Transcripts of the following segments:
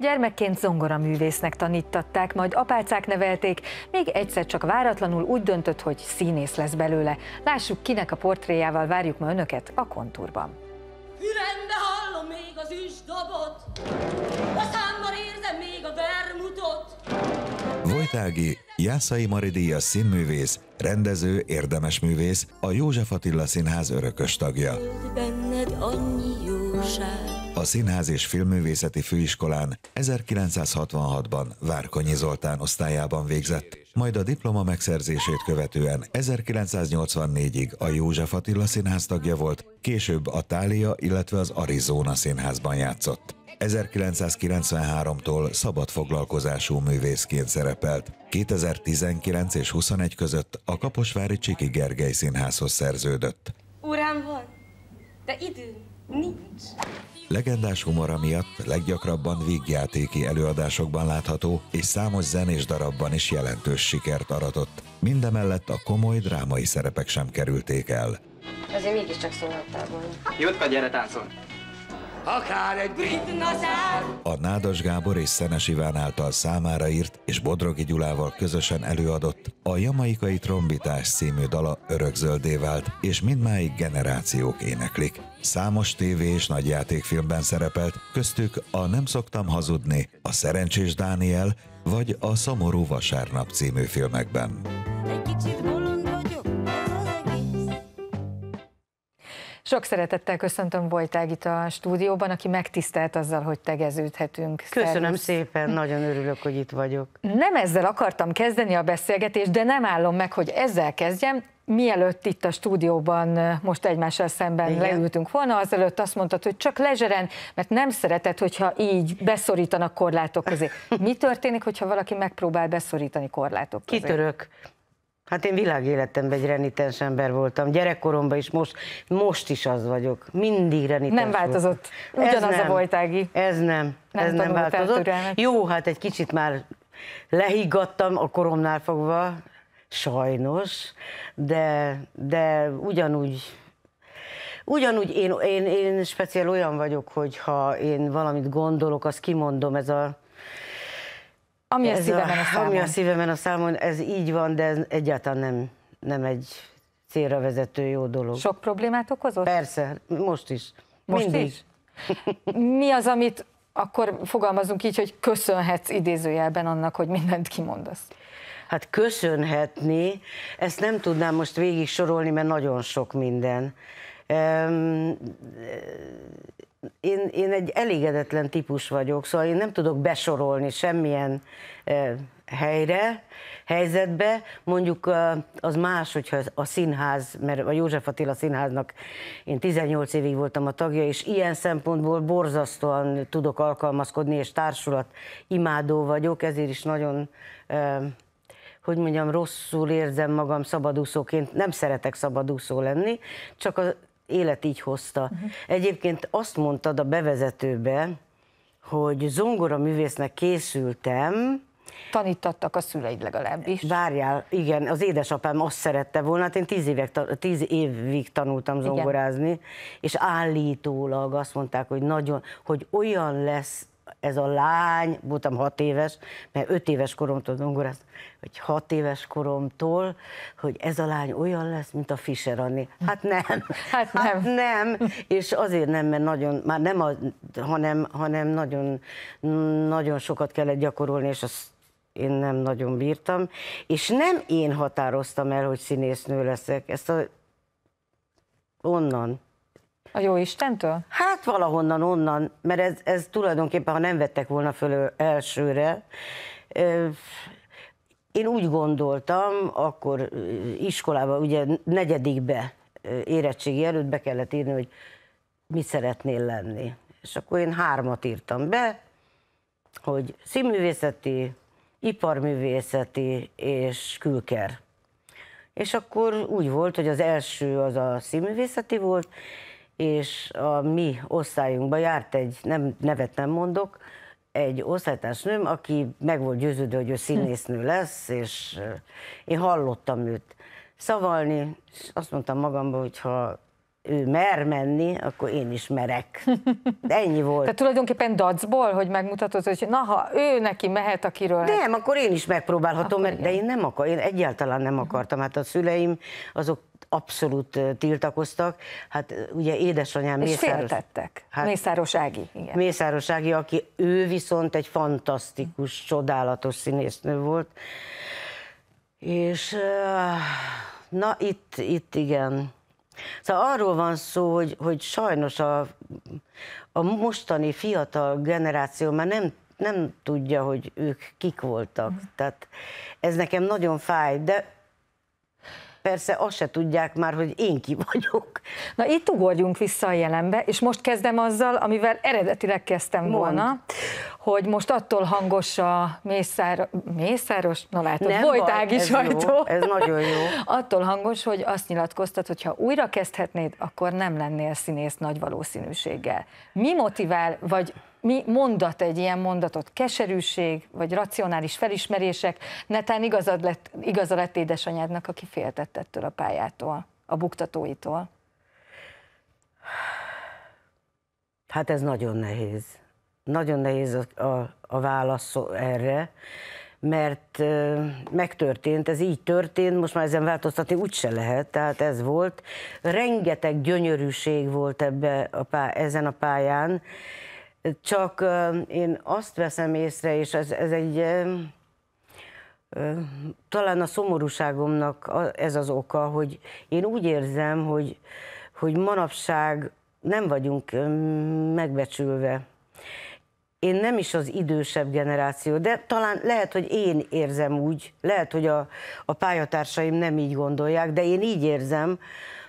Gyermekként zongora művésznek tanítatták, majd apácák nevelték, még egyszer csak váratlanul úgy döntött, hogy színész lesz belőle. Lássuk, kinek a portréjával várjuk ma önöket a kontúrban. Hürembe hallom még az üsdobot, a számmal érzem még a vermutot. Vojtági, Jászai Mari színművész, rendező, érdemes művész, a József Attila Színház örökös tagja. Benned annyi jóság, a Színház és Filmművészeti Főiskolán 1966-ban Várkonyi Zoltán osztályában végzett, majd a diploma megszerzését követően 1984-ig a József Attila Színház tagja volt, később a Tália, illetve az Arizona Színházban játszott. 1993-tól szabad foglalkozású művészként szerepelt. 2019 és 21 között a Kaposvári Csiki Gergely Színházhoz szerződött. Urám van, de idő nincs. Legendás humora miatt leggyakrabban vígjátéki előadásokban látható, és számos zenés darabban is jelentős sikert aratott. Mindemellett a komoly drámai szerepek sem kerülték el. Azért mégiscsak szólhattál volna. Jut vagy gyere táncolni! akár egy brit nazár. A Nádas Gábor és Szenes Iván által számára írt és Bodrogi Gyulával közösen előadott a Jamaikai Trombitás című dala örökzöldé vált, és mindmáig generációk éneklik. Számos tévé és nagyjátékfilmben szerepelt, köztük a Nem szoktam hazudni, a Szerencsés Dániel vagy a Szomorú Vasárnap című filmekben. Egy kicsit bolond Sok szeretettel köszöntöm Vojtágit a stúdióban, aki megtisztelt azzal, hogy tegeződhetünk. Köszönöm Szervusz. szépen, nagyon örülök, hogy itt vagyok. Nem ezzel akartam kezdeni a beszélgetést, de nem állom meg, hogy ezzel kezdjem. Mielőtt itt a stúdióban most egymással szemben Igen. leültünk volna, azelőtt azt mondtad, hogy csak lezseren, mert nem szereted, hogyha így beszorítanak korlátok közé. Mi történik, hogyha valaki megpróbál beszorítani korlátok közé? Kitörök. Hát én világéletemben egy renitens ember voltam. Gyerekkoromban is, most, most is az vagyok. Mindig renitens Nem változott. Voltam. Ugyanaz ez nem, a voltági. Ez nem. nem ez nem változott. Jó, hát egy kicsit már lehiggadtam a koromnál fogva, sajnos, de, de ugyanúgy Ugyanúgy én, én, én speciál olyan vagyok, hogy ha én valamit gondolok, azt kimondom, ez a ami a, szívemen a, a számon. Ami a szívemen a számon, ez így van, de ez egyáltalán nem, nem egy célra vezető jó dolog. Sok problémát okozott? Persze, most is. Most Mindig. is? Mi az, amit akkor fogalmazunk így, hogy köszönhetsz idézőjelben annak, hogy mindent kimondasz? Hát köszönhetni, ezt nem tudnám most végig sorolni, mert nagyon sok minden. Um, én, én egy elégedetlen típus vagyok, szóval én nem tudok besorolni semmilyen helyre, helyzetbe. Mondjuk az más, hogyha a színház, mert a József Attila színháznak én 18 évig voltam a tagja, és ilyen szempontból borzasztóan tudok alkalmazkodni, és társulat imádó vagyok, ezért is nagyon hogy mondjam, rosszul érzem magam szabadúszóként, nem szeretek szabadúszó lenni, csak a élet így hozta. Uh-huh. Egyébként azt mondtad a bevezetőbe, hogy zongora művésznek készültem, Tanítattak a szüleid legalábbis. Várjál, igen, az édesapám azt szerette volna, hát én tíz, évek, tíz évig tanultam zongorázni, igen. és állítólag azt mondták, hogy nagyon, hogy olyan lesz ez a lány, voltam hat éves, mert öt éves koromtól zongorázt, hogy hat éves koromtól, hogy ez a lány olyan lesz, mint a Fischer Anni. Hát nem. Hát nem. Hát nem. És azért nem, mert nagyon, már nem, a, hanem, hanem nagyon, nagyon sokat kellett gyakorolni, és azt én nem nagyon bírtam, és nem én határoztam el, hogy színésznő leszek, ezt a... onnan a jó Istentől? Hát valahonnan onnan, mert ez, ez tulajdonképpen, ha nem vettek volna föl elsőre, én úgy gondoltam, akkor iskolában, ugye negyedikbe érettségi előtt be kellett írni, hogy mit szeretnél lenni. És akkor én hármat írtam be, hogy színművészeti, iparművészeti és külker. És akkor úgy volt, hogy az első az a színművészeti volt, és a mi osztályunkba járt egy, nem, nevet nem mondok, egy osztálytársnőm, aki meg volt győződve, hogy ő hm. színésznő lesz, és eh, én hallottam őt szavalni, és azt mondtam magamban, hogy ha ő mer menni, akkor én is merek. De ennyi volt. Tehát tulajdonképpen dacból, hogy megmutatod, hogy na, ha ő neki mehet, akiről... Nem, akkor én is megpróbálhatom, akkor mert, de én nem akar, én egyáltalán nem mhm. akartam. Hát a szüleim azok abszolút tiltakoztak. Hát ugye édesanyám és Mészáros... féltettek. Hát, Mészáros Ági, igen. Mészáros Ági, aki ő viszont egy fantasztikus, csodálatos színésznő volt. És na itt, itt igen. Szóval arról van szó, hogy, hogy sajnos a, a mostani fiatal generáció már nem nem tudja, hogy ők kik voltak. Tehát ez nekem nagyon fáj, de persze azt se tudják már, hogy én ki vagyok. Na itt ugorjunk vissza a jelenbe, és most kezdem azzal, amivel eredetileg kezdtem Mond. volna, hogy most attól hangos a mészár, mészáros, na látod, Nem Vojtági ez sajtó. Jó, ez nagyon jó. attól hangos, hogy azt nyilatkoztat, hogy ha újra kezdhetnéd, akkor nem lennél színész nagy valószínűséggel. Mi motivál, vagy mi mondat egy ilyen mondatot? Keserűség, vagy racionális felismerések? Netán igazad lett, igaza lett édesanyádnak, aki féltett ettől a pályától, a buktatóitól. Hát ez nagyon nehéz. Nagyon nehéz a, a, a válasz erre, mert megtörtént, ez így történt, most már ezen változtatni se lehet, tehát ez volt. Rengeteg gyönyörűség volt ebbe a pá, ezen a pályán, csak én azt veszem észre, és ez, ez egy talán a szomorúságomnak ez az oka, hogy én úgy érzem, hogy, hogy manapság nem vagyunk megbecsülve én nem is az idősebb generáció, de talán lehet, hogy én érzem úgy, lehet, hogy a, a pályatársaim nem így gondolják, de én így érzem,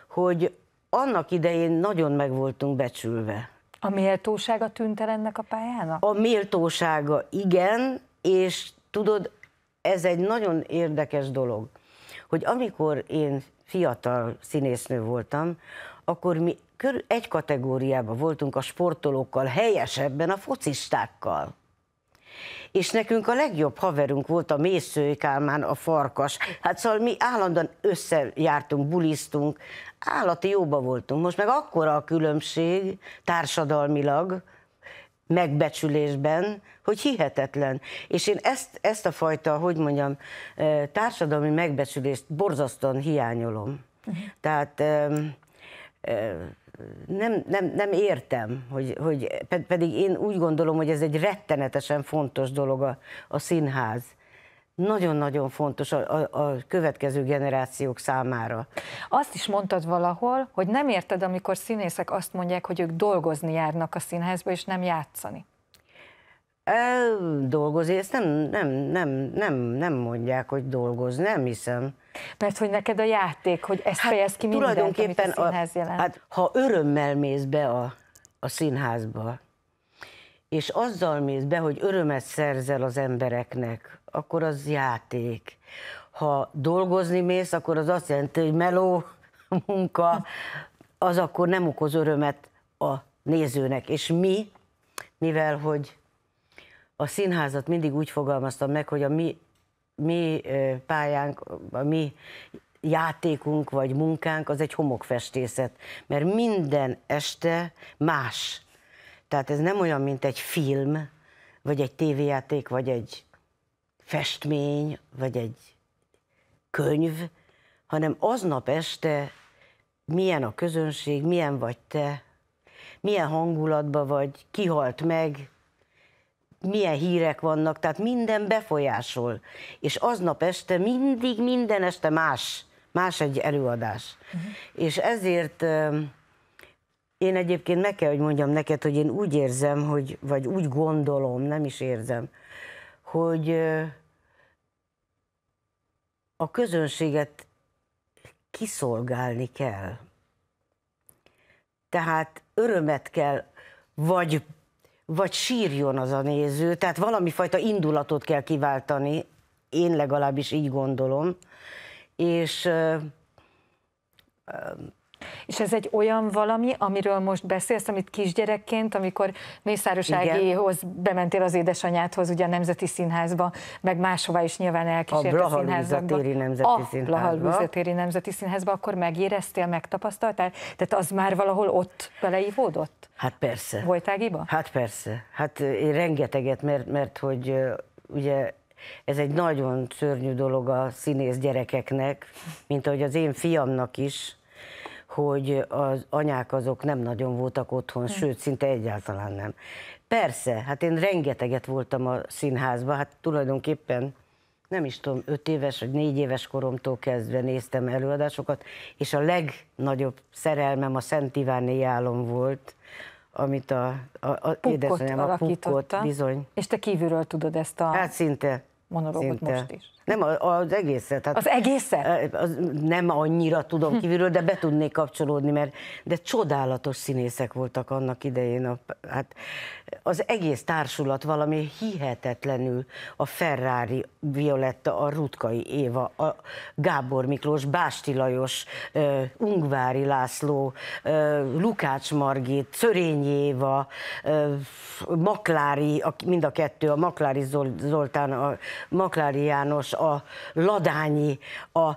hogy annak idején nagyon meg voltunk becsülve. A méltósága tűnt el ennek a pályának? A méltósága, igen, és tudod, ez egy nagyon érdekes dolog, hogy amikor én fiatal színésznő voltam, akkor mi körül egy kategóriában voltunk a sportolókkal, helyesebben a focistákkal. És nekünk a legjobb haverunk volt a Mészői Kálmán, a Farkas. Hát szóval mi állandóan összejártunk, bulisztunk, állati jóba voltunk. Most meg akkora a különbség társadalmilag, megbecsülésben, hogy hihetetlen. És én ezt, ezt a fajta, hogy mondjam, e, társadalmi megbecsülést borzasztóan hiányolom. Tehát e, nem, nem, nem értem, hogy, hogy pedig én úgy gondolom, hogy ez egy rettenetesen fontos dolog a, a színház nagyon-nagyon fontos a, a, a következő generációk számára. Azt is mondtad valahol, hogy nem érted, amikor színészek azt mondják, hogy ők dolgozni járnak a színházba, és nem játszani. E, dolgozni, ezt nem, nem, nem, nem, nem mondják, hogy dolgoz, nem hiszem. Mert hogy neked a játék, hogy ezt hát, fejez ki mindent, tulajdonképpen amit a színház jelent. A, hát, ha örömmel mész be a, a színházba, és azzal mész be, hogy örömet szerzel az embereknek, akkor az játék. Ha dolgozni mész, akkor az azt jelenti, hogy meló munka, az akkor nem okoz örömet a nézőnek. És mi, mivel hogy a színházat mindig úgy fogalmaztam meg, hogy a mi mi pályánk, a mi játékunk vagy munkánk az egy homokfestészet, mert minden este más. Tehát ez nem olyan, mint egy film, vagy egy tévéjáték, vagy egy festmény, vagy egy könyv, hanem aznap este milyen a közönség, milyen vagy te, milyen hangulatban vagy, kihalt meg, milyen hírek vannak, tehát minden befolyásol. És aznap este mindig, minden este más, más egy előadás. Uh-huh. És ezért én egyébként meg kell, hogy mondjam neked, hogy én úgy érzem, hogy, vagy úgy gondolom, nem is érzem, hogy a közönséget kiszolgálni kell. Tehát örömet kell, vagy vagy sírjon az a néző, tehát valami fajta indulatot kell kiváltani, én legalábbis így gondolom, és és ez egy olyan valami, amiről most beszélsz, amit kisgyerekként, amikor Mészáros Ágéhoz bementél az édesanyádhoz, ugye a Nemzeti Színházba, meg máshova is nyilván elkísért a, a színházakba. Nemzeti a Színházba. A Nemzeti Színházba, akkor megéreztél, megtapasztaltál? Tehát az már valahol ott beleívódott? Hát persze. Voltágiba? Hát persze. Hát én rengeteget, mert, mert hogy ugye ez egy nagyon szörnyű dolog a színész gyerekeknek, mint ahogy az én fiamnak is, hogy az anyák azok nem nagyon voltak otthon, hmm. sőt, szinte egyáltalán nem. Persze, hát én rengeteget voltam a színházban, hát tulajdonképpen nem is tudom, öt éves vagy négy éves koromtól kezdve néztem előadásokat, és a legnagyobb szerelmem a Szent Iváni álom volt, amit a, a, a édesanyám a pukkot bizony. És te kívülről tudod ezt a hát szinte, monologot szinte. most is. Nem, az egészet. Hát az egészet? E, az nem annyira tudom hm. kívülről, de be tudnék kapcsolódni, mert de csodálatos színészek voltak annak idején. A, hát az egész társulat valami hihetetlenül a Ferrari, Violetta, a Rutkai Éva, a Gábor Miklós, Básti Lajos, uh, Ungvári László, uh, Lukács Margit, Szörényi Éva, uh, Maklári, mind a kettő, a Maklári Zoltán, a Maklári János, Kovács, a Ladányi, a eh,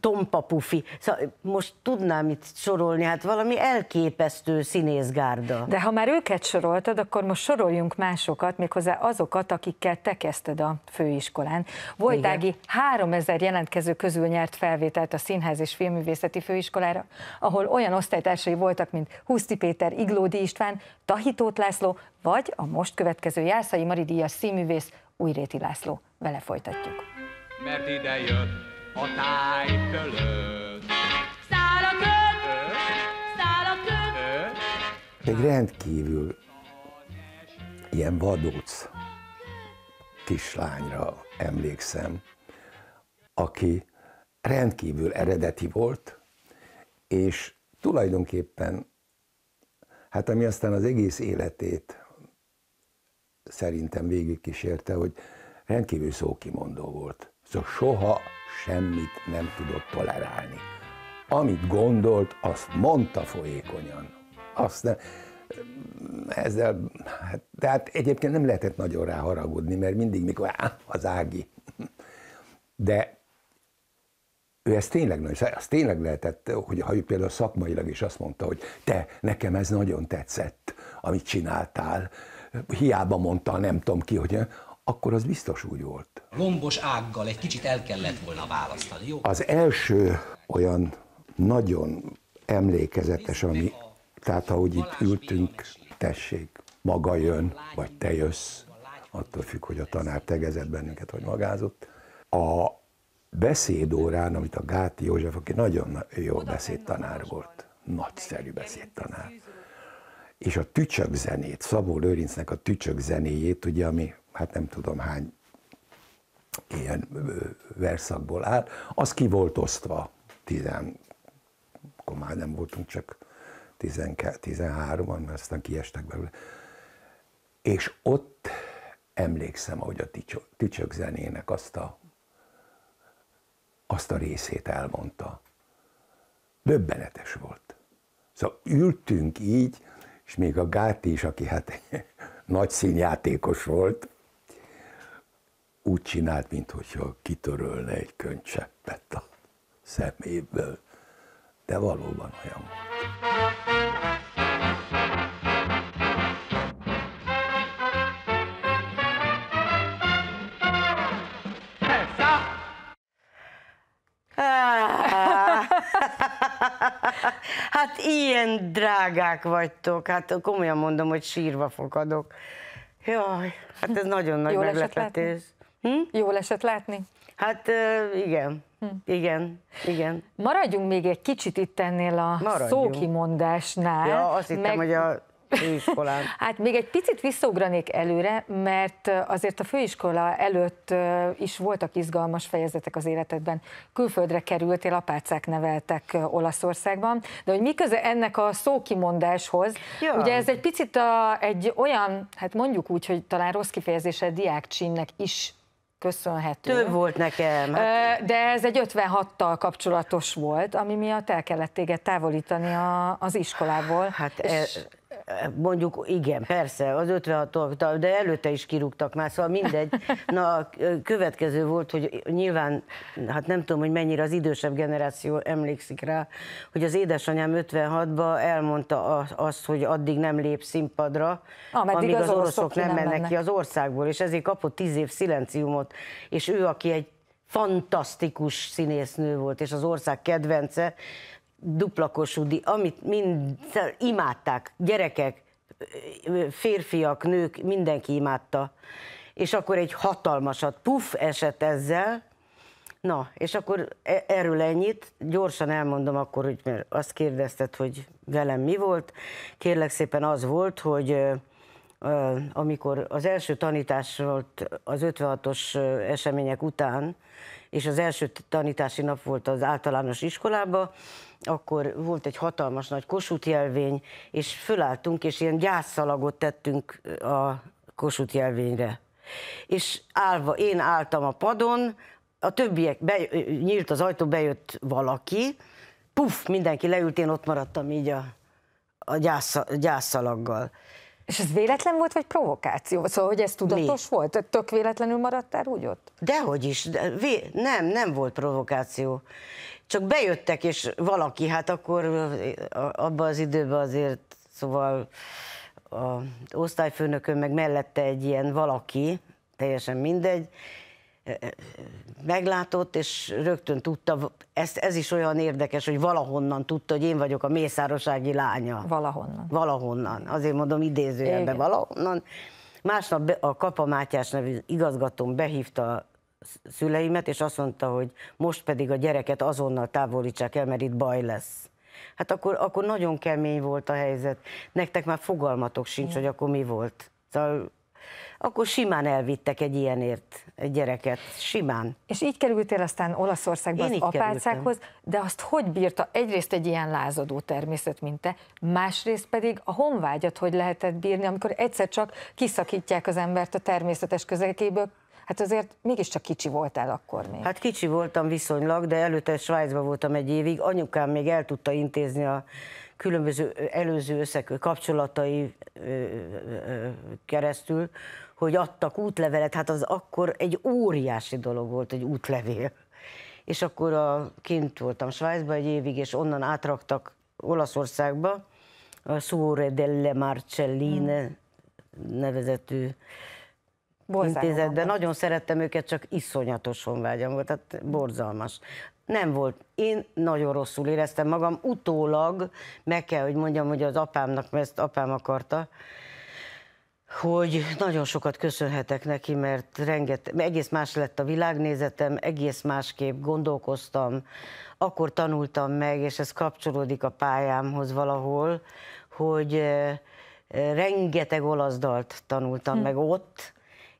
Tompapufi, szóval most tudnám itt sorolni, hát valami elképesztő színészgárda. De ha már őket soroltad, akkor most soroljunk másokat, méghozzá azokat, akikkel te kezdted a főiskolán. Voltági 3000 jelentkező közül nyert felvételt a Színház és Filmművészeti Főiskolára, ahol olyan osztálytársai voltak, mint Huszti Péter, Iglódi István, Tahitót László, vagy a most következő Jászai Maridíjas színművész Újréti László. Vele folytatjuk mert ide jött a táj fölött. Száll a köd, száll a köd. Egy rendkívül ilyen vadóc kislányra emlékszem, aki rendkívül eredeti volt, és tulajdonképpen, hát ami aztán az egész életét szerintem végigkísérte, hogy rendkívül szókimondó volt. Szóval soha semmit nem tudott tolerálni. Amit gondolt, azt mondta folyékonyan. Azt nem, ezzel, hát, tehát egyébként nem lehetett nagyon rá haragudni, mert mindig, mikor á, az Ági. De ő ezt tényleg nagyon, azt tényleg lehetett, hogy ha ő például szakmailag is azt mondta, hogy te, nekem ez nagyon tetszett, amit csináltál, hiába mondta nem tudom ki, hogy akkor az biztos úgy volt. Lombos ággal egy kicsit el kellett volna választani, jó? Az első olyan nagyon emlékezetes, ami, tehát ahogy itt ültünk, tessék, maga jön, vagy te jössz, attól függ, hogy a tanár tegezett bennünket, vagy magázott. A beszédórán, amit a Gáti József, aki nagyon jó beszédtanár volt, nagyszerű beszédtanár, és a tücsök zenét, Szabó Lőrincnek a tücsök zenéjét, ugye, ami hát nem tudom hány ilyen verszakból áll, az ki volt osztva, tizen, akkor már nem voltunk csak 13-an, mert aztán kiestek belőle. És ott emlékszem, hogy a Ticsök zenének azt a, azt a részét elmondta. Döbbenetes volt. Szóval ültünk így, és még a Gáti is, aki hát nagy színjátékos volt, úgy csinált, mintha kitörölne egy könycseppet a szeméből. De valóban olyan Hát ilyen drágák vagytok, hát komolyan mondom, hogy sírva fogadok. Jaj, hát ez nagyon nagy meglepetés. Hm? Jól esett látni? Hát igen. Hm. Igen, igen. Maradjunk még egy kicsit itt ennél a Maradjunk. szókimondásnál. Ja, azt hittem, meg... hogy a főiskolán. hát még egy picit visszaugranék előre, mert azért a főiskola előtt is voltak izgalmas fejezetek az életedben. Külföldre kerültél, apácák neveltek Olaszországban, de hogy miköze ennek a szókimondáshoz, ja. ugye ez egy picit a, egy olyan, hát mondjuk úgy, hogy talán rossz kifejezése diákcsinnek is köszönhető. Több volt nekem. Hát- de ez egy 56-tal kapcsolatos volt, ami miatt el kellett téged távolítani a, az iskolából. Hát és e- Mondjuk igen, persze, az 56 de előtte is kirúgtak már, szóval mindegy. Na, a következő volt, hogy nyilván, hát nem tudom, hogy mennyire az idősebb generáció emlékszik rá, hogy az édesanyám 56-ban elmondta azt, hogy addig nem lép színpadra, Ameddig amíg az, az oroszok nem, nem mennek, mennek ki az országból, és ezért kapott 10 év szilenciumot, és ő, aki egy fantasztikus színésznő volt, és az ország kedvence, duplakosudi, amit mind imádták, gyerekek, férfiak, nők, mindenki imádta. És akkor egy hatalmasat, puff esett ezzel, Na, és akkor e- erről ennyit, gyorsan elmondom akkor, hogy mert azt kérdezted, hogy velem mi volt. Kérlek szépen az volt, hogy amikor az első tanítás volt az 56-os események után, és az első tanítási nap volt az általános iskolába, akkor volt egy hatalmas nagy Kossuth jelvény, és fölálltunk, és ilyen gyászszalagot tettünk a Kossuth jelvényre. És állva, én álltam a padon, a többiek, be, nyílt az ajtó, bejött valaki, puf, mindenki leült, én ott maradtam így a, a gyász, gyászszalaggal. És ez véletlen volt, vagy provokáció? Szóval, hogy ez tudatos Mi? volt? Tök véletlenül maradtál úgy ott? Dehogy is. De, vé- nem, nem volt provokáció. Csak bejöttek, és valaki, hát akkor abban az időben azért, szóval az osztályfőnökön meg mellette egy ilyen valaki, teljesen mindegy, meglátott, és rögtön tudta, ez, ez is olyan érdekes, hogy valahonnan tudta, hogy én vagyok a Mészárosági lánya. Valahonnan. Valahonnan. Azért mondom idézőjelben valahonnan. Másnap a Kapa Mátyás nevű igazgatóm behívta szüleimet, és azt mondta, hogy most pedig a gyereket azonnal távolítsák el, mert itt baj lesz. Hát akkor, akkor nagyon kemény volt a helyzet. Nektek már fogalmatok sincs, Igen. hogy akkor mi volt. Szóval akkor simán elvittek egy ilyenért egy gyereket, simán. És így kerültél aztán Olaszországba Én az apácákhoz, kerültem. de azt hogy bírta egyrészt egy ilyen lázadó természet, mint te, másrészt pedig a honvágyat hogy lehetett bírni, amikor egyszer csak kiszakítják az embert a természetes közegéből, Hát azért mégiscsak kicsi voltál akkor még. Hát kicsi voltam viszonylag, de előtte Svájcban voltam egy évig. Anyukám még el tudta intézni a különböző előző összekő kapcsolatai keresztül, hogy adtak útlevelet, hát az akkor egy óriási dolog volt egy útlevél. És akkor a, kint voltam Svájcban egy évig, és onnan átraktak Olaszországba, a Suore delle Marcelline hmm. nevezetű Borzalmas. intézetben. Nagyon szerettem őket, csak iszonyatos honvágyam volt, tehát borzalmas nem volt. Én nagyon rosszul éreztem magam, utólag meg kell, hogy mondjam, hogy az apámnak, mert ezt apám akarta, hogy nagyon sokat köszönhetek neki, mert renget, egész más lett a világnézetem, egész másképp gondolkoztam, akkor tanultam meg, és ez kapcsolódik a pályámhoz valahol, hogy eh, rengeteg olasz dalt tanultam hm. meg ott,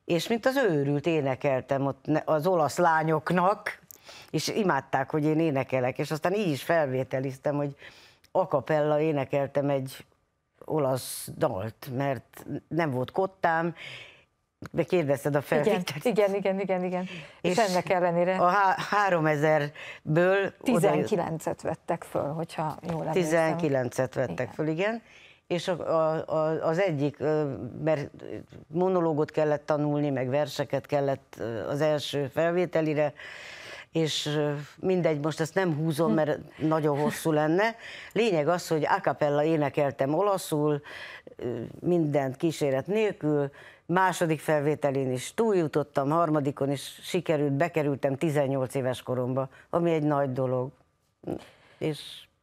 és mint az őrült énekeltem ott az olasz lányoknak, és imádták, hogy én énekelek, és aztán így is felvételiztem, hogy akapella énekeltem egy olasz dalt, mert nem volt kottám, de kérdezted a felvételt. Igen, igen, igen, igen. igen. És, és ennek ellenére... A há 3000-ből... 19-et vettek föl, hogyha jól emlékszem. 19-et vettek igen. föl, igen. És a, a, a, az egyik, mert monológot kellett tanulni, meg verseket kellett az első felvételire, és mindegy, most ezt nem húzom, mert nagyon hosszú lenne. Lényeg az, hogy acapella énekeltem olaszul, mindent kíséret nélkül, második felvételén is túljutottam, harmadikon is sikerült, bekerültem 18 éves koromba, ami egy nagy dolog. És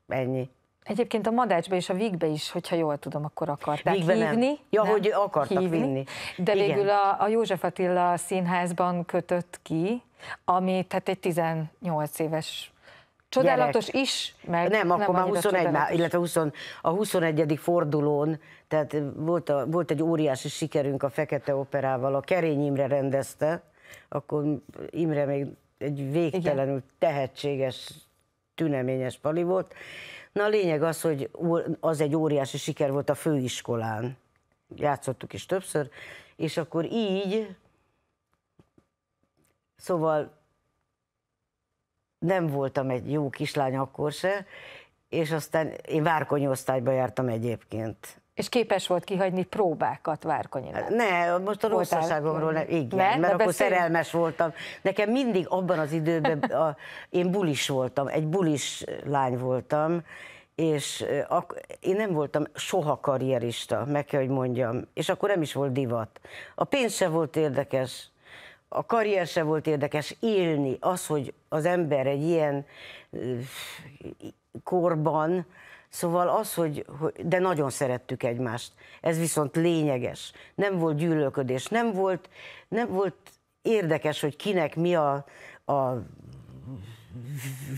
ennyi. Egyébként a madácsba és a vígbe is, hogyha jól tudom, akkor akarták Vígben hívni. Nem. Ja, nem? hogy akartak hívni. vinni. De Igen. végül a, a József Attila színházban kötött ki, ami tehát egy 18 éves Csodálatos gyerek. is, meg nem, akkor nem már 21, már, illetve 20, a 21. fordulón, tehát volt, a, volt egy óriási sikerünk a Fekete Operával, a Kerény Imre rendezte, akkor Imre még egy végtelenül Igen. tehetséges, tüneményes pali volt, Na a lényeg az, hogy az egy óriási siker volt a főiskolán. Játszottuk is többször, és akkor így, szóval nem voltam egy jó kislány akkor se, és aztán én várkonyi osztályba jártam egyébként és képes volt kihagyni próbákat Várkonyinak. Ne, most a rosszaságomról nem, igen, ne? mert De akkor szerelmes voltam. Nekem mindig abban az időben, a, én bulis voltam, egy bulis lány voltam, és ak- én nem voltam soha karrierista, meg kell, hogy mondjam, és akkor nem is volt divat. A pénz se volt érdekes, a karrier se volt érdekes, élni, az, hogy az ember egy ilyen korban, Szóval az, hogy, hogy, de nagyon szerettük egymást, ez viszont lényeges. Nem volt gyűlölködés, nem volt, nem volt érdekes, hogy kinek mi a, a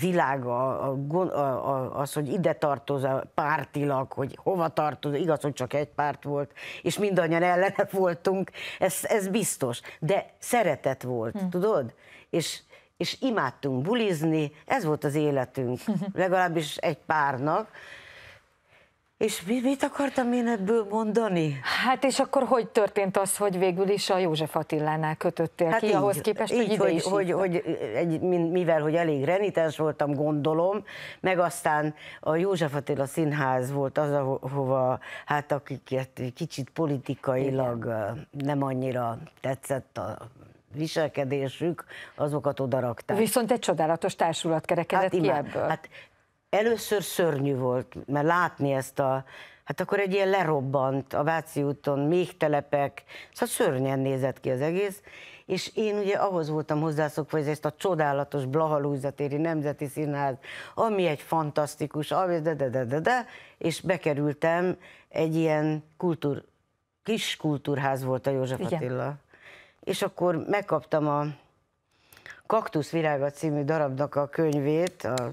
világa, a, a, az, hogy ide tartoz a pártilag, hogy hova tartoz, igaz, hogy csak egy párt volt, és mindannyian ellene voltunk, ez, ez biztos. De szeretet volt, hm. tudod? És, és imádtunk bulizni, ez volt az életünk, legalábbis egy párnak, és mi mit akartam én ebből mondani? Hát és akkor hogy történt az, hogy végül is a József Attilánál kötöttél hát ki, így, ahhoz képest, így, hogy ide hogy, is hogy, hogy egy, mivel hogy elég renitens voltam, gondolom, meg aztán a József Attila Színház volt az, ahova hát akiket kicsit politikailag nem annyira tetszett a viselkedésük, azokat odarakták. Viszont egy csodálatos társulat kerekedett hát, ki ebből. Hát először szörnyű volt, mert látni ezt a, hát akkor egy ilyen lerobbant a Váci úton, még telepek, szóval szörnyen nézett ki az egész, és én ugye ahhoz voltam hozzászokva, hogy ezt a csodálatos Blahalúzatéri Nemzeti Színház, ami egy fantasztikus, ami de, de, de, de, de, és bekerültem egy ilyen kultúr, kis kultúrház volt a József Igen. Attila. És akkor megkaptam a Kaktusz Virága című darabnak a könyvét, a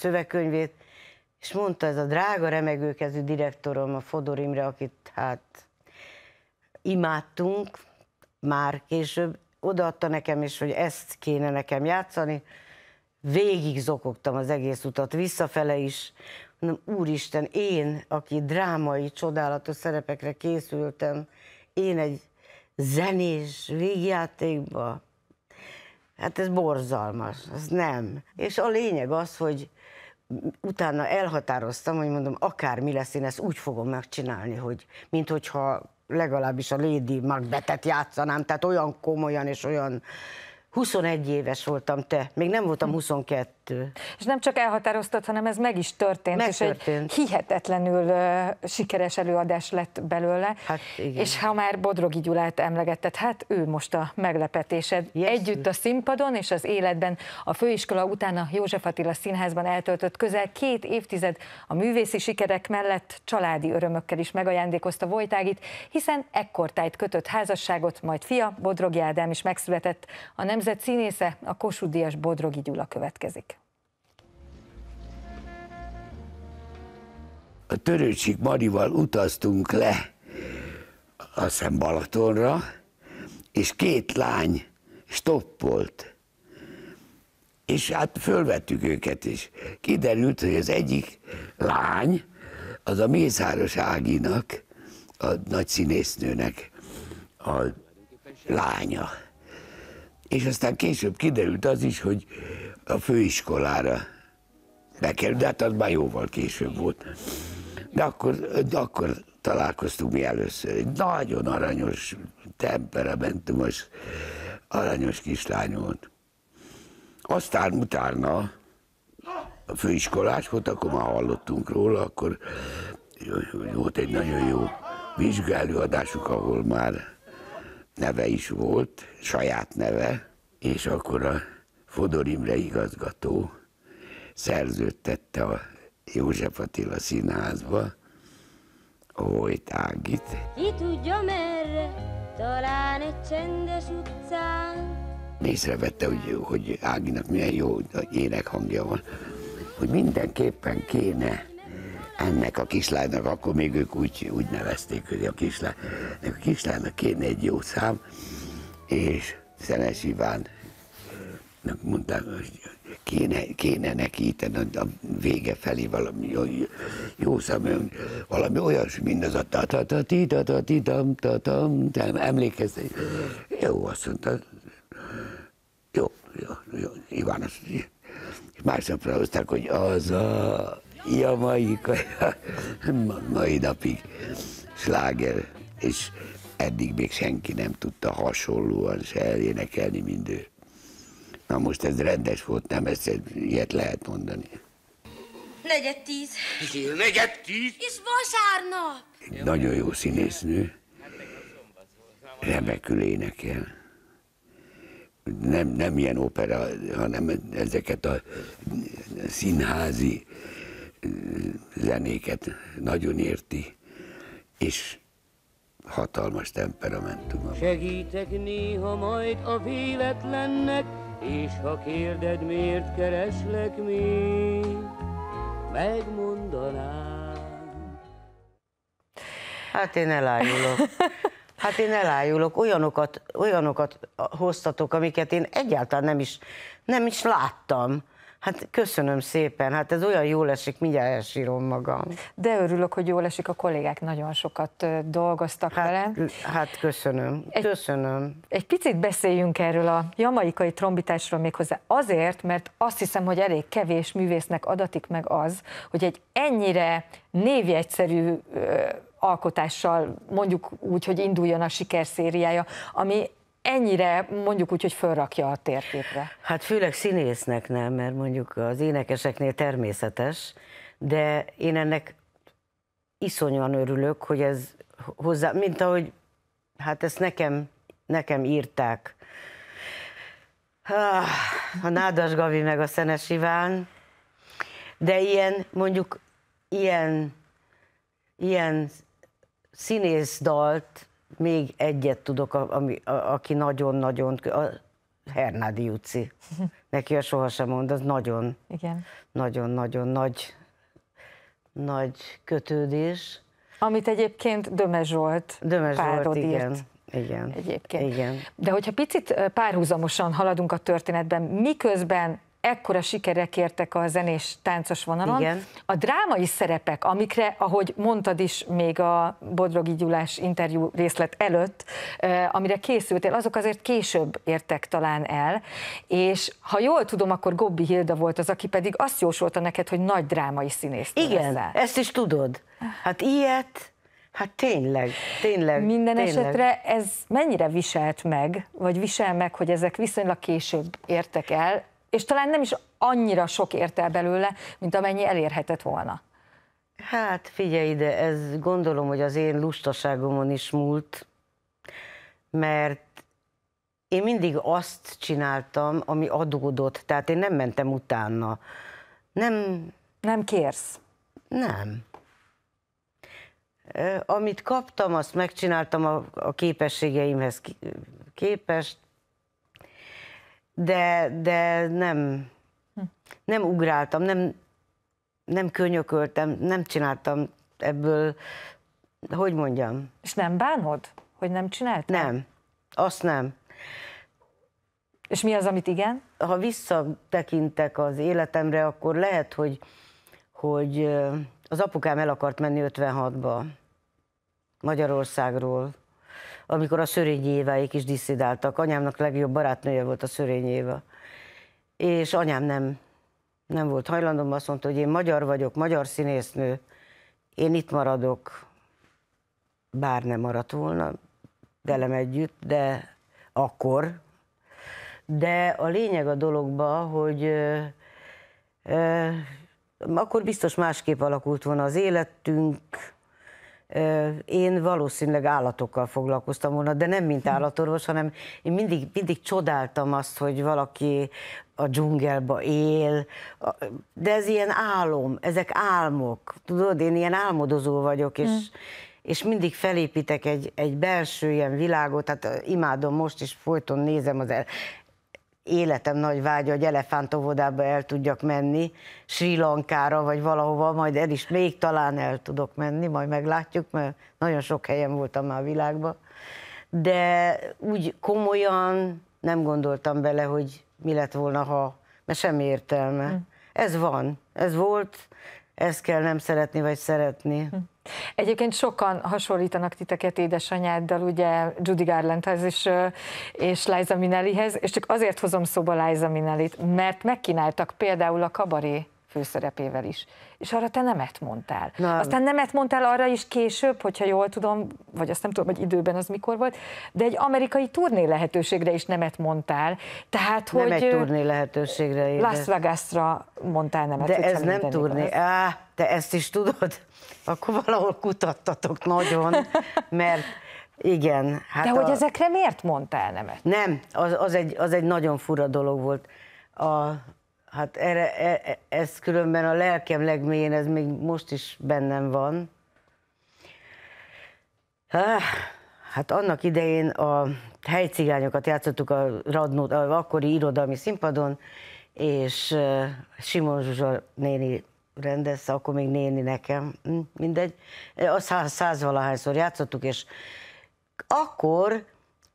szövegkönyvét, és mondta ez a drága remegőkezű direktorom, a Fodor Imre, akit hát imádtunk, már később odaadta nekem is, hogy ezt kéne nekem játszani, végig zokogtam az egész utat, visszafele is, mondom, úristen, én, aki drámai, csodálatos szerepekre készültem, én egy zenés végjátékba, hát ez borzalmas, ez nem. És a lényeg az, hogy utána elhatároztam, hogy mondom, akár mi lesz, én ezt úgy fogom megcsinálni, hogy mint hogyha legalábbis a Lady Macbeth-et játszanám, tehát olyan komolyan és olyan 21 éves voltam te, még nem voltam 22. És nem csak elhatároztad, hanem ez meg is történt, Megtörtént. és egy hihetetlenül uh, sikeres előadás lett belőle. Hát igen. És ha már Bodrogi Gyulát emlegetted, hát ő most a meglepetésed. Yes. Együtt a színpadon és az életben a főiskola után a József Attila Színházban eltöltött közel két évtized a művészi sikerek mellett családi örömökkel is megajándékozta Vojtágit, hiszen ekkortájt kötött házasságot, majd fia Bodrogi Ádám is megszületett a nem nemzet színésze, a kosudias Bodrogi Gyula következik. A Törőcsik Marival utaztunk le, azt hiszem Balatonra, és két lány stoppolt. És hát fölvettük őket is. Kiderült, hogy az egyik lány, az a Mészáros Áginak, a nagy színésznőnek a lánya és aztán később kiderült az is, hogy a főiskolára bekerült, de hát az már jóval később volt. De akkor, de akkor találkoztunk mi először. Egy nagyon aranyos, temperamentumos, aranyos kislány volt. Aztán utána a főiskolás volt, akkor már hallottunk róla, akkor volt egy nagyon jó vizsgálóadásuk, ahol már neve is volt, saját neve, és akkor a Fodor Imre igazgató szerződtette a József Attila színházba, Holt Ágit. Ki tudja merre, talán egy csendes utcán. Észrevette, hogy, hogy Áginak milyen jó hangja van, hogy mindenképpen kéne ennek a kislánynak, akkor még ők úgy, úgy nevezték, hogy a kislánynak, a kislánynak kéne egy jó szám, és Szenes Iván mondtam, hogy kéne, kéne neki itt a vége felé valami jó, jó szám, valami olyasmi, mint az a ta ta ta ti ta ta ti tam ta tam, nem emlékeztek. Jó, azt mondta, jó, jó, jó, Iván azt és másnapra hozták, hogy az a jamaikai, kaja, mai napig sláger, és eddig még senki nem tudta hasonlóan se elénekelni, mint ő. Na most ez rendes volt, nem? Ezt ilyet lehet mondani. Negyed tíz. Negyed tíz? És vasárnap. Egy nagyon jó színésznő. Remekül énekel. Nem, nem ilyen opera, hanem ezeket a színházi zenéket nagyon érti, és hatalmas temperamentum. Segítek néha majd a véletlennek, és ha kérded, miért kereslek még, megmondanám. Hát én elájulok. Hát én elájulok, olyanokat, olyanokat hoztatok, amiket én egyáltalán nem is, nem is láttam. Hát köszönöm szépen, hát ez olyan jól esik, mindjárt elsírom magam. De örülök, hogy jól esik, a kollégák nagyon sokat dolgoztak hát, vele. Hát köszönöm, egy, köszönöm. Egy picit beszéljünk erről a jamaikai trombitásról méghozzá azért, mert azt hiszem, hogy elég kevés művésznek adatik meg az, hogy egy ennyire névjegyszerű alkotással, mondjuk úgy, hogy induljon a sikerszériája, ami ennyire mondjuk úgy, hogy fölrakja a térképre? Hát főleg színésznek nem, mert mondjuk az énekeseknél természetes, de én ennek iszonyúan örülök, hogy ez hozzá, mint ahogy hát ezt nekem, nekem írták ah, a Nádas Gavi meg a Szenes Iván, de ilyen, mondjuk ilyen, ilyen színész dalt még egyet tudok, ami, a, aki nagyon-nagyon, a Hernádi Júci. Neki a sohasem mond, az nagyon, nagyon-nagyon nagy, nagy kötődés. Amit egyébként Döme Zsolt Döme Zsolt, igen. Igen. Egyébként. Igen. De hogyha picit párhuzamosan haladunk a történetben, miközben ekkora sikerek értek a zenés táncos vonalon. Igen. A drámai szerepek, amikre, ahogy mondtad is még a Bodrogi Gyulás interjú részlet előtt, amire készültél, azok azért később értek talán el, és ha jól tudom, akkor Gobbi Hilda volt az, aki pedig azt jósolta neked, hogy nagy drámai színész. Igen, leszel. ezt is tudod. Hát ilyet, Hát tényleg, tényleg. Minden tényleg. esetre ez mennyire viselt meg, vagy visel meg, hogy ezek viszonylag később értek el, és talán nem is annyira sok ért el belőle, mint amennyi elérhetett volna. Hát figyelj ide, ez gondolom, hogy az én lustaságomon is múlt, mert én mindig azt csináltam, ami adódott, tehát én nem mentem utána. Nem... Nem kérsz? Nem. Amit kaptam, azt megcsináltam a, a képességeimhez képest, de, de nem, nem ugráltam, nem, nem könyököltem, nem csináltam ebből, hogy mondjam. És nem bánod, hogy nem csináltam Nem, azt nem. És mi az, amit igen? Ha visszatekintek az életemre, akkor lehet, hogy, hogy az apukám el akart menni 56-ba Magyarországról amikor a Szörényi Éváik is diszidáltak. Anyámnak legjobb barátnője volt a Szörényi Éva. És anyám nem, nem volt hajlandó, azt mondta, hogy én magyar vagyok, magyar színésznő, én itt maradok, bár nem maradt volna velem együtt, de akkor. De a lényeg a dologba, hogy ö, ö, akkor biztos másképp alakult volna az életünk, én valószínűleg állatokkal foglalkoztam volna, de nem mint hm. állatorvos, hanem én mindig, mindig csodáltam azt, hogy valaki a dzsungelba él, de ez ilyen álom, ezek álmok, tudod, én ilyen álmodozó vagyok, és, hm. és mindig felépítek egy, egy belső ilyen világot, Tehát imádom, most is folyton nézem az életem nagy vágya, hogy elefántovodába el tudjak menni, Sri Lankára, vagy valahova, majd el is még talán el tudok menni, majd meglátjuk, mert nagyon sok helyen voltam már a világban. De úgy komolyan nem gondoltam bele, hogy mi lett volna, ha, mert sem értelme. Hm. Ez van, ez volt, ezt kell nem szeretni, vagy szeretni. Hm. Egyébként sokan hasonlítanak titeket édesanyáddal, ugye Judy Garlandhez és, és Liza Minellihez, és csak azért hozom szóba Liza Minellit, mert megkínáltak például a kabaré főszerepével is. És arra te nemet mondtál. Nem. Aztán nemet mondtál arra is később, hogyha jól tudom, vagy azt nem tudom, hogy időben az mikor volt, de egy amerikai turné lehetőségre is nemet mondtál. Tehát, nem hogy egy turné lehetőségre. Érde. Las Vegasra mondtál nemet. De ez nem turné. Á, te ezt is tudod? Akkor valahol kutattatok nagyon, mert igen. Hát de a... hogy ezekre miért mondtál nemet? Nem, az, az, egy, az egy nagyon fura dolog volt. A, Hát erre, e, e, ez különben a lelkem legmélyén, ez még most is bennem van. Ah, hát annak idején a helycigányokat játszottuk a Radnót, a akkori irodalmi színpadon, és e, Simon Zsuzsa néni rendez, akkor még néni nekem, hm, mindegy. E, a száz, valahányszor játszottuk, és akkor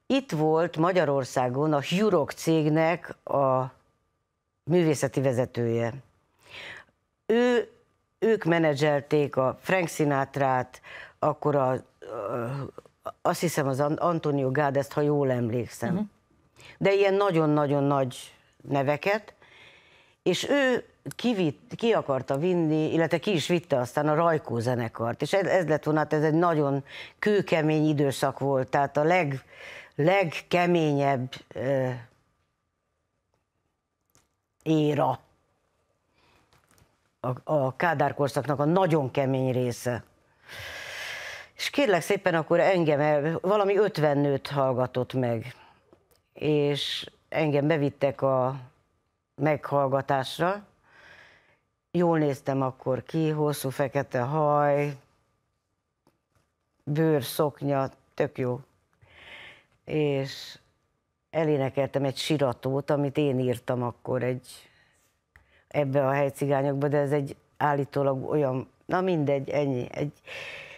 itt volt Magyarországon a Hurok cégnek a művészeti vezetője. Ő, ők menedzselték a Frank Sinatra-t, akkor a, azt hiszem az Antonio Gádeszt, ha jól emlékszem. Uh-huh. De ilyen nagyon-nagyon nagy neveket, és ő kivitt, ki akarta vinni, illetve ki is vitte aztán a Rajkó zenekart, és ez, ez lett volna, hát ez egy nagyon kőkemény időszak volt, tehát a leg, legkeményebb éra, a, a Kádár korszaknak a nagyon kemény része. És kérlek szépen akkor engem, valami 50 nőt hallgatott meg, és engem bevittek a meghallgatásra, jól néztem akkor ki, hosszú fekete haj, bőr, szoknya, tök jó. És elénekeltem egy siratót, amit én írtam akkor egy ebbe a helycigányokba, de ez egy állítólag olyan, na mindegy, ennyi, egy,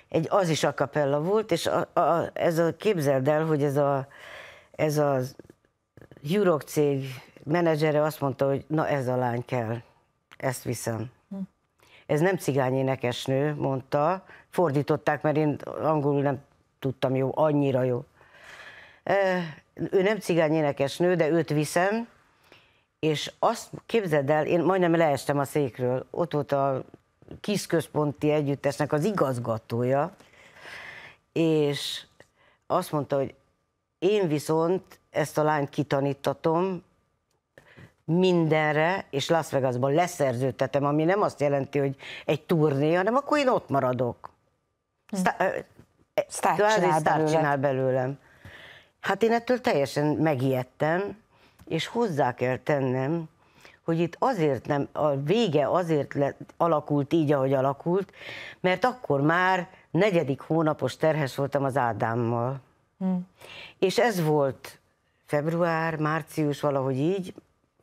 egy az is akapella volt, és a, a, ez a, képzeld el, hogy ez a, ez a Jurok cég menedzsere azt mondta, hogy na ez a lány kell, ezt viszem. Hm. Ez nem cigány énekesnő, mondta, fordították, mert én angolul nem tudtam jó, annyira jó ő nem cigány énekesnő, de őt viszem, és azt képzeld el, én majdnem leestem a székről, ott volt a kis központi együttesnek az igazgatója, és azt mondta, hogy én viszont ezt a lányt kitanítatom mindenre, és Las Vegasban leszerződtetem, ami nem azt jelenti, hogy egy turné, hanem akkor én ott maradok. Hm. Sztár, Sztár csinál, csinál belőlem. Hát én ettől teljesen megijedtem, és hozzá kell tennem, hogy itt azért nem, a vége azért lett, alakult így, ahogy alakult, mert akkor már negyedik hónapos terhes voltam az Ádámmal. Hmm. És ez volt február, március, valahogy így,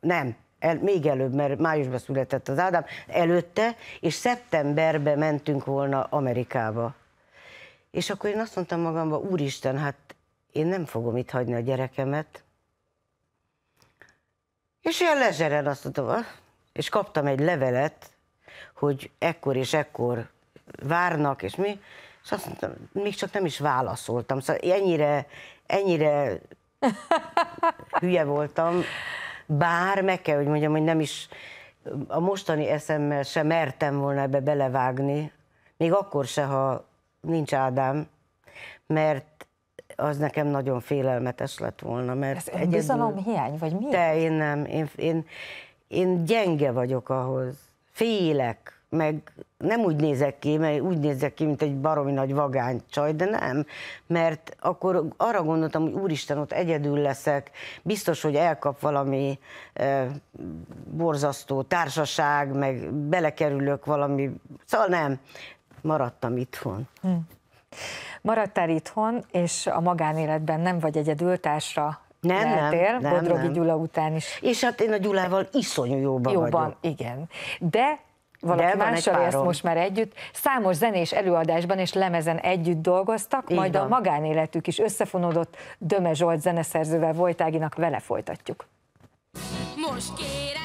nem, el, még előbb, mert májusban született az Ádám, előtte, és szeptemberbe mentünk volna Amerikába. És akkor én azt mondtam magamba, úristen, hát én nem fogom itt hagyni a gyerekemet. És ilyen lezseren azt mondtam, ah, és kaptam egy levelet, hogy ekkor és ekkor várnak, és mi, és azt mondtam, még csak nem is válaszoltam. Szóval ennyire, ennyire hülye voltam, bár meg kell, hogy mondjam, hogy nem is a mostani eszemmel se mertem volna ebbe belevágni, még akkor se, ha nincs Ádám, mert az nekem nagyon félelmetes lett volna, mert Ez egyedül... hiány, vagy mi? Te én nem, én, én, én gyenge vagyok ahhoz. Félek, meg nem úgy nézek ki, mert úgy nézek ki, mint egy baromi nagy vagány csaj, de nem, mert akkor arra gondoltam, hogy úristen, ott egyedül leszek, biztos, hogy elkap valami e, borzasztó társaság, meg belekerülök valami, szóval nem, maradtam itthon. Hmm. Maradtál itthon, és a magánéletben nem vagy egyedül, társra nem, lehetél, nem, nem, Bodrogi nem. Gyula után is. És hát én a Gyulával iszonyú jóban, jóban vagyok. igen. De valaki mással ezt most már együtt. Számos zenés előadásban és lemezen együtt dolgoztak, Így majd van. a magánéletük is összefonódott Döme Zsolt zeneszerzővel Vojtáginak vele folytatjuk. Most kérem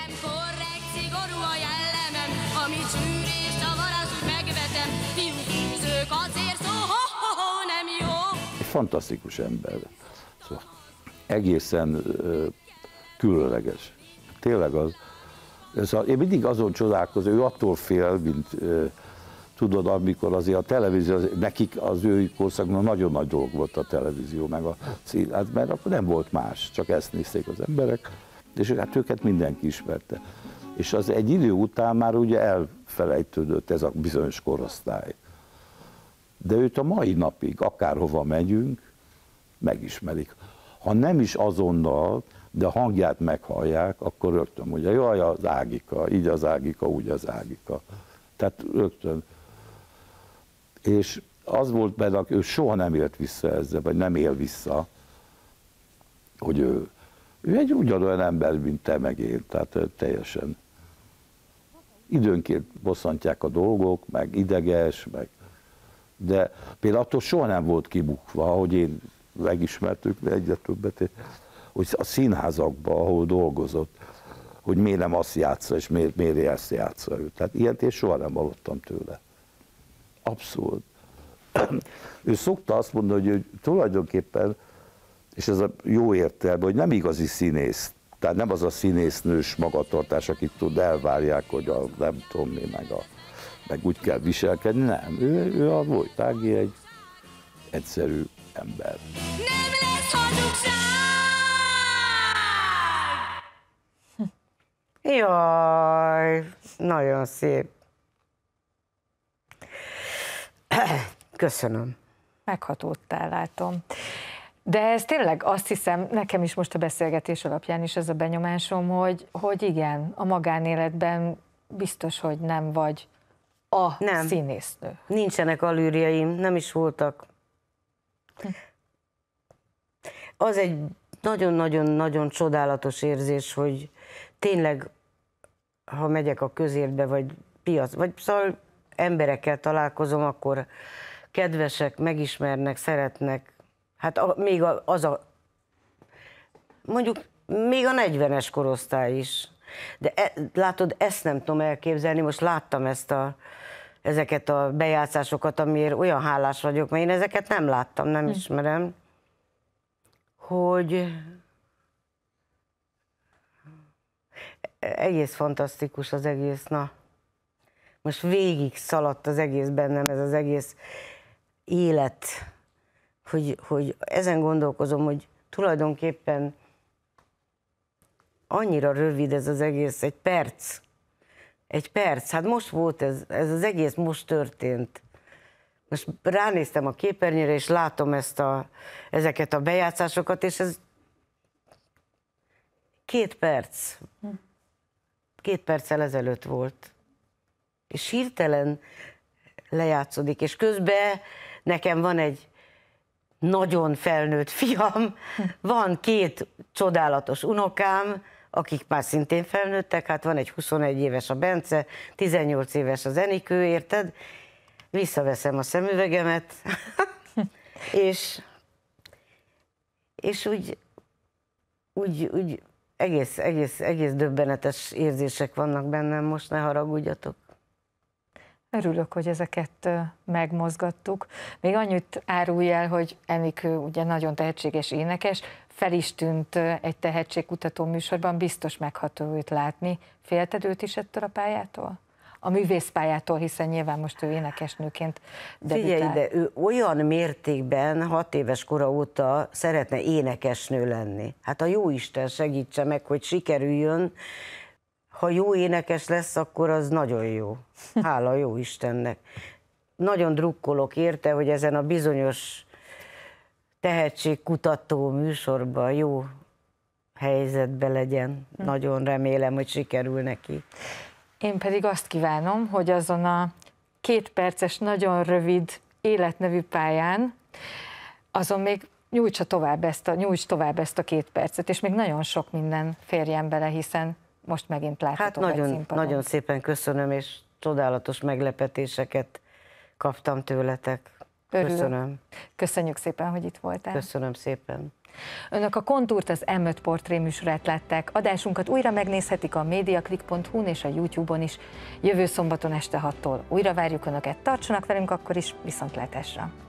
fantasztikus ember. Szóval egészen különleges. Tényleg az. Szóval én mindig azon csodálkozom, ő attól fél, mint tudod, amikor azért a televízió, az, nekik az ő korszakban nagyon nagy dolog volt a televízió, meg a szín, hát mert akkor nem volt más, csak ezt nézték az emberek, és hát őket mindenki ismerte. És az egy idő után már ugye elfelejtődött ez a bizonyos korosztály de őt a mai napig, akárhova megyünk, megismerik. Ha nem is azonnal, de a hangját meghallják, akkor rögtön ugye, jaj, az Ágika, így az Ágika, úgy az Ágika. Tehát rögtön. És az volt benne, ő soha nem élt vissza ezzel, vagy nem él vissza, hogy ő, ő egy ugyanolyan ember, mint te meg én, tehát teljesen időnként bosszantják a dolgok, meg ideges, meg de például attól soha nem volt kibukva, ahogy én megismertük egyre többet, hogy a színházakban, ahol dolgozott, hogy miért nem azt játsza, és miért, miért ezt játsza ő. Tehát ilyet én soha nem hallottam tőle. Abszolút. ő szokta azt mondani, hogy ő tulajdonképpen, és ez a jó értelme, hogy nem igazi színész, tehát nem az a színésznős magatartás, akit tud elvárják, hogy a nem tudom mi, meg a meg úgy kell viselkedni, nem. Ő, ő a Vojtági egy egyszerű ember. Nem lesz hazugság! Jaj, nagyon szép. Köszönöm. Meghatódtál, látom. De ez tényleg azt hiszem, nekem is most a beszélgetés alapján is ez a benyomásom, hogy, hogy igen, a magánéletben biztos, hogy nem vagy a nem. színésznő. Nincsenek alűrjeim, nem is voltak. Az egy nagyon-nagyon-nagyon csodálatos érzés, hogy tényleg, ha megyek a közérbe, vagy piac, vagy szóval emberekkel találkozom, akkor kedvesek, megismernek, szeretnek. Hát a, még a, az a, mondjuk még a 40-es korosztály is. De e, látod, ezt nem tudom elképzelni, most láttam ezt a, ezeket a bejátszásokat, amiért olyan hálás vagyok, mert én ezeket nem láttam, nem hm. ismerem, hogy egész fantasztikus az egész, na. Most végig szaladt az egész bennem, ez az egész élet, hogy, hogy ezen gondolkozom, hogy tulajdonképpen annyira rövid ez az egész, egy perc. Egy perc, hát most volt ez, ez az egész most történt. Most ránéztem a képernyőre, és látom ezt a, ezeket a bejátszásokat, és ez két perc. Két perccel ezelőtt volt. És hirtelen lejátszódik, és közben nekem van egy nagyon felnőtt fiam, van két csodálatos unokám, akik már szintén felnőttek, hát van egy 21 éves a Bence, 18 éves az Enikő, érted? Visszaveszem a szemüvegemet, és, és úgy, úgy, úgy egész, egész, egész döbbenetes érzések vannak bennem, most ne haragudjatok. Örülök, hogy ezeket megmozgattuk. Még annyit árulj el, hogy Enikő ugye nagyon tehetséges énekes, fel is tűnt egy tehetségkutató műsorban, biztos megható őt látni. Félted őt is ettől a pályától? A művészpályától, hiszen nyilván most ő énekesnőként debütál. Figyelj de ő olyan mértékben hat éves kora óta szeretne énekesnő lenni. Hát a jó Isten segítse meg, hogy sikerüljön, ha jó énekes lesz, akkor az nagyon jó. Hála jó Istennek. Nagyon drukkolok érte, hogy ezen a bizonyos tehetségkutató műsorban jó helyzetbe legyen. Hm. Nagyon remélem, hogy sikerül neki. Én pedig azt kívánom, hogy azon a két perces, nagyon rövid életnevű pályán, azon még nyújtsa tovább ezt a, nyújts tovább ezt a két percet, és még nagyon sok minden férjen bele, hiszen most megint látható hát nagyon, nagyon szépen köszönöm, és csodálatos meglepetéseket kaptam tőletek. Örülök. Köszönöm. Köszönjük szépen, hogy itt voltál. Köszönöm szépen. Önök a Kontúrt az M5 portré műsorát látták. Adásunkat újra megnézhetik a mediaclick.hu-n és a YouTube-on is. Jövő szombaton este 6-tól újra várjuk Önöket. Tartsanak velünk akkor is, viszontlátásra!